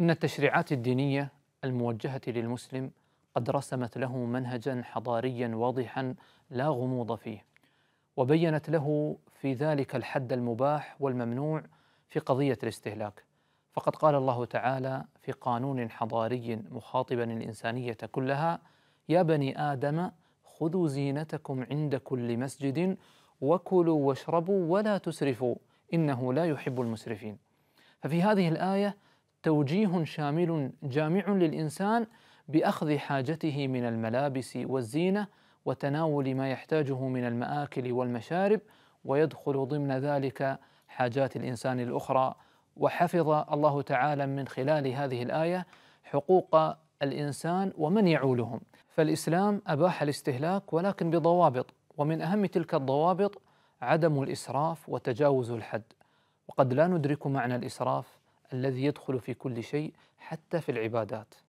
إن التشريعات الدينية الموجهة للمسلم قد رسمت له منهجا حضاريا واضحا لا غموض فيه وبينت له في ذلك الحد المباح والممنوع في قضية الاستهلاك فقد قال الله تعالى في قانون حضاري مخاطبا الإنسانية كلها يا بني آدم خذوا زينتكم عند كل مسجد وكلوا واشربوا ولا تسرفوا إنه لا يحب المسرفين ففي هذه الآية توجيه شامل جامع للإنسان بأخذ حاجته من الملابس والزينة وتناول ما يحتاجه من المآكل والمشارب ويدخل ضمن ذلك حاجات الإنسان الأخرى وحفظ الله تعالى من خلال هذه الآية حقوق الإنسان ومن يعولهم فالإسلام أباح الاستهلاك ولكن بضوابط ومن أهم تلك الضوابط عدم الإسراف وتجاوز الحد وقد لا ندرك معنى الإسراف الذي يدخل في كل شيء حتى في العبادات